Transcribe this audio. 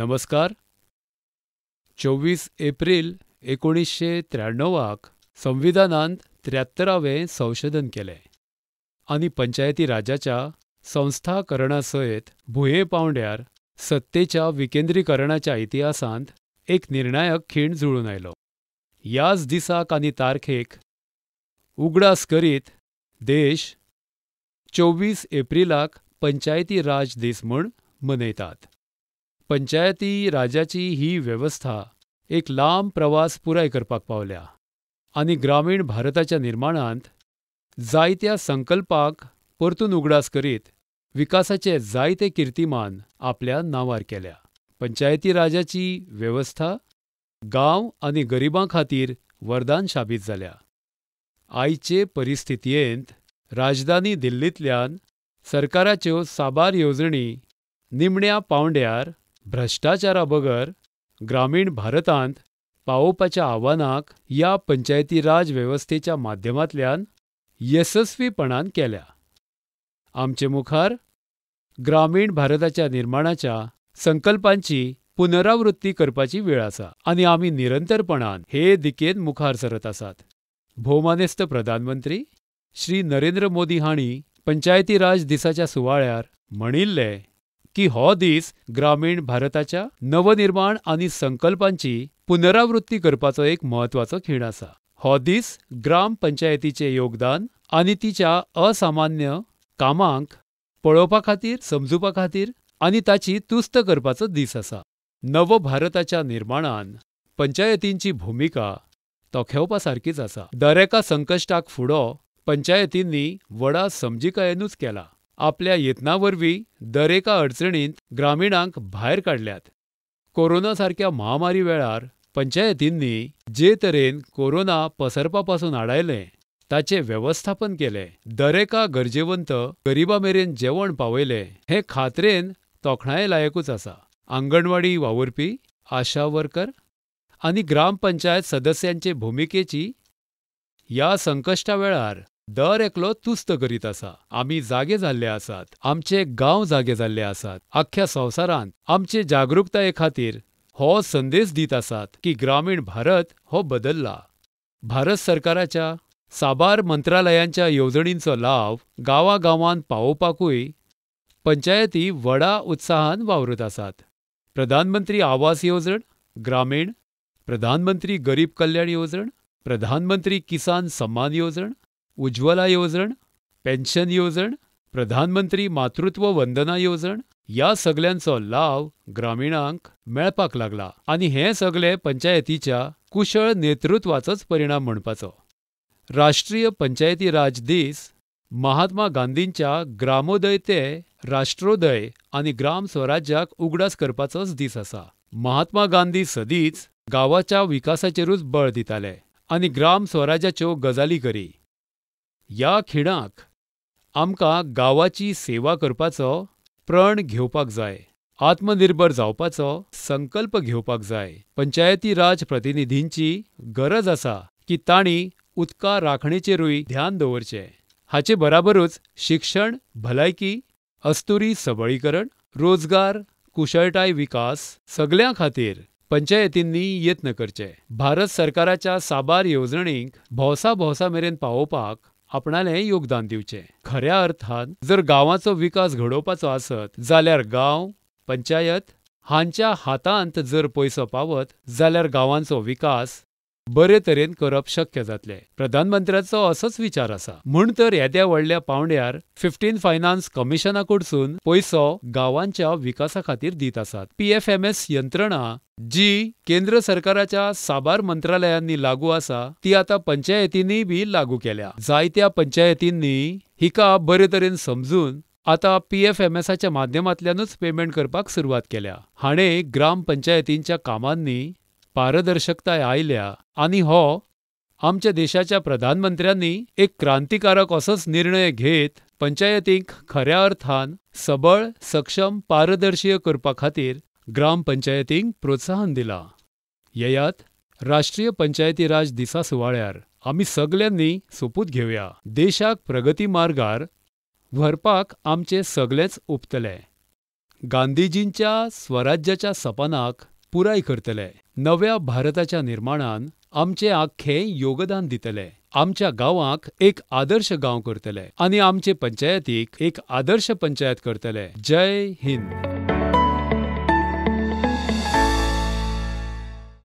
नमस्कार चोवीस एप्रिल एकोणीसशे त्र्याण्णवाक संविधानांत त्र्यात्तरावें संशोधन केले आणि पंचायती राजाच्या संस्थाकरणा सयत भुंये पावंड्यार सत्तेच्या विकेंद्रीकरणाच्या इतिहासांत एक निर्णायक खीण जुळून आयलो याच दिसाक आनी तारखेक उगडास करीत देश चोवीस एप्रिलाक पंचायती राज दीस म्हूण मनयतात पंचायती राजाची ही वेवस्था एक लांब प्रवास पुराय करपाक पावल्या आनी ग्रामीण भारताच्या निर्माणांत जायत्या संकल्पाक परतून उगडास करीत विकासाचे जायते किर्तीमान आपल्या नांवार केल्या पंचायती राजाची वेवस्था गांव आनी गरिबां खातीर वरदान शाबीत जाल्या आयचे परिस्थितयेंत राजधानी दिल्लींतल्यान सरकाराच्यो साबार येवजणी निमण्या पावंड्यार बगर ग्रामीण भारतांत पावोवपाच्या आव्हानाक ह्या पंचायती राज वेवस्थेच्या माध्यमांतल्यान येसस्वीपणान केल्या आमचे मुखार ग्रामीण भारताच्या निर्माणाच्या संकल्पांची पुनरावृत्ती करपाची वेळ आसा आनी आमी निरंतरपणान हे दिकेन मुखार सरत आसात भोवमानेस्त प्रधानमंत्री श्री नरेंद्र मोदी हांणी पंचायती राज दिसाच्या सुवाळ्यार म्हणिल्लें की हो दीस ग्रामीण भारताच्या नवनिर्माण आणि संकल्पांची पुनरावृत्ती करपाचो एक म्हत्वाचो खीण असा हो दीस ग्राम योगदान आणि तिच्या असामान्य कामांक पळोवपा खातीर समजुपा खातीर आणि ताची तुस्त करपाचो दीस असा नव भारताच्या निर्माणान पंचायतींची भूमिका तोखेवपा सारखीच असा दरेका संकश्टाक फुडो पंचायतींनी वडा समजिकायेनूच केला आपल्या येतनावरवी दरेका अडचणींत ग्रामीणांक भायर काडल्यात कोरोना सारख्या महामारी वेळार पंचायतींनी जे तरेन कोरोना पसरपा पासून ताचे ताचें वेवस्थापन केलें दरेका गरजेवंत गरिबा मेरेन जेवण पावयलें हे खात्रेन तोखणाये लायकूच आसा आंगणवाडी वावुरपी आशा वर्कर आनी ग्रामपंचायत सदस्यांचे भुमिकेची या संकश्टा वेळार दर एकलो तुस्त करीत आसा आमी जागे जाल्ले आसात आमचे गांव जागे जाल्ले आसात आख्ख्या संवसारांत आमचे जागरूकताये खातीर हो संदेश दीत आसात की ग्रामीण भारत हो बदल्ला भारत सरकाराच्या साबार मंत्रालयांच्या येवजणींचो लाव गांवागांवांत पावोवपाकूय पंचायती व्हडा उत्साहान वावरत आसात प्रधानमंत्री आवास येवजण ग्रामीण प्रधानमंत्री गरीब कल्याण येवजण प्रधानमंत्री किसान सन्मान येवजण उज्ज्वला योजण पेन्शन येवजण प्रधानमंत्री मातृत्व वंदना येवजण ह्या सगल्यांचो लाव ग्रामीणांक मेळपाक लागला आणि हे सगळे पंचायतीच्या कुशळ नेतृत्वाचोच परिणाम म्हणपाचो राष्ट्रीय पंचायती राज दीस महात्मा गांधींच्या ग्रामोदय ते राष्ट्रोदय आणि ग्राम स्वराज्याक उगडास करपाचोच दीस आसा महात्मा गांधी सदीच गांवाच्या विकासाचेरूच बळ दिताले आणि ग्राम स्वराज्याच्यो गजाली करी या खिणाक आमकां गांवाची सेवा करपाचो प्रण घेवपाक जाय आत्मनिर्भर जावपाचो संकल्प घेवपाक जाय पंचायती राज प्रतिनिधींची गरज आसा की तांणी उदका राखणेचेरूय ध्यान दवरचें हाचे बराबरूच शिक्षण भलायकी अस्तुरी सबळीकरण रोजगार कुशळटाय विकास सगल्यां खातीर पंचायतींनी यत्न करचे भारत सरकाराच्या साबार येवजणींक भोवसा भोवसा मेरेन पावोवपाक आपणाले योगदान दिवचे खऱ्या अर्थात जर गावाचो विकास घडोवपाचो आसत जाल्यार गाव, पंचायत हांच्या हातांत जर पयसो पावत जाल्यार गावांचो विकास बरे तरेन करप शक्य जातले प्रधानमंत्र्याचो असोच विचार आसा म्हण तर येद्या व्हडल्या पावंड्यार फिफ्टीन फायनान्स कमिशना कडसून पयसो गावांच्या विकासा खातीर दीत आसात पी एफ एम एस यंत्रणा जी केंद्र सरकाराच्या साबार मंत्रालयांनी लागू आसा ती आता पंचायतींनी बी लागू केल्या जायत्या पंचायतींनी हिका बरे तरेन समजून आता पी एफ एम एसाच्या माध्यमांतल्यानच पेमेंट करपाक सुरवात केल्या हाणें ग्राम पंचायतींच्या कामांनी पारदर्शकताय आयल्या आणि हो आमच्या देशाच्या प्रधानमंत्र्यांनी एक क्रांतिकारक असोच निर्णय घेत पंचायतींक खऱ्या अर्थान सबळ सक्षम पारदर्शीय करपा खातीर ग्राम पंचायतींक प्रोत्साहन दिलां येयात राष्ट्रीय पंचायती राज दिसा सुवाळ्यार आमी सगल्यांनी सोपूत घेवया देशाक प्रगती मार्गार व्हरपाक आमचे सगळेच ओपतले गांधीजींच्या स्वराज्याच्या सपनाक पुराय करतले नव्या भारताच्या निर्माणान आमचे आख्खे योगदान दितले आमच्या गावांक एक आदर्श गाव करतले आनी आमचे पंचायतीक एक आदर्श पंचायत करतले जय हिंद